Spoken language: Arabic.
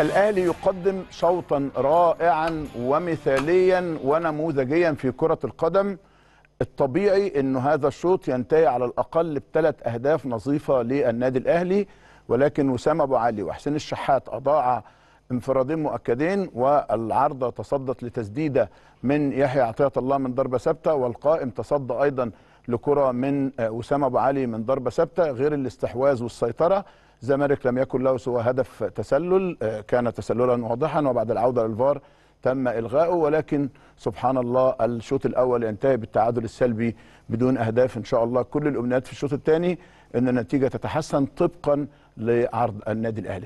الاهلي يقدم شوطا رائعا ومثاليا ونموذجيا في كره القدم الطبيعي انه هذا الشوط ينتهي على الاقل بثلاث اهداف نظيفه للنادي الاهلي ولكن وسام ابو علي وحسين الشحات اضاع انفرادين مؤكدين والعارضه تصدت لتسديده من يحيى عطيه الله من ضربه ثابته والقائم تصدى ايضا لكره من وسام ابو علي من ضربه ثابته غير الاستحواذ والسيطره الزمالك لم يكن له سوى هدف تسلل آه، كان تسللا واضحا وبعد العوده للفار تم الغائه ولكن سبحان الله الشوط الاول ينتهي بالتعادل السلبي بدون اهداف ان شاء الله كل الامنيات في الشوط الثاني ان النتيجه تتحسن طبقا لعرض النادي الاهلي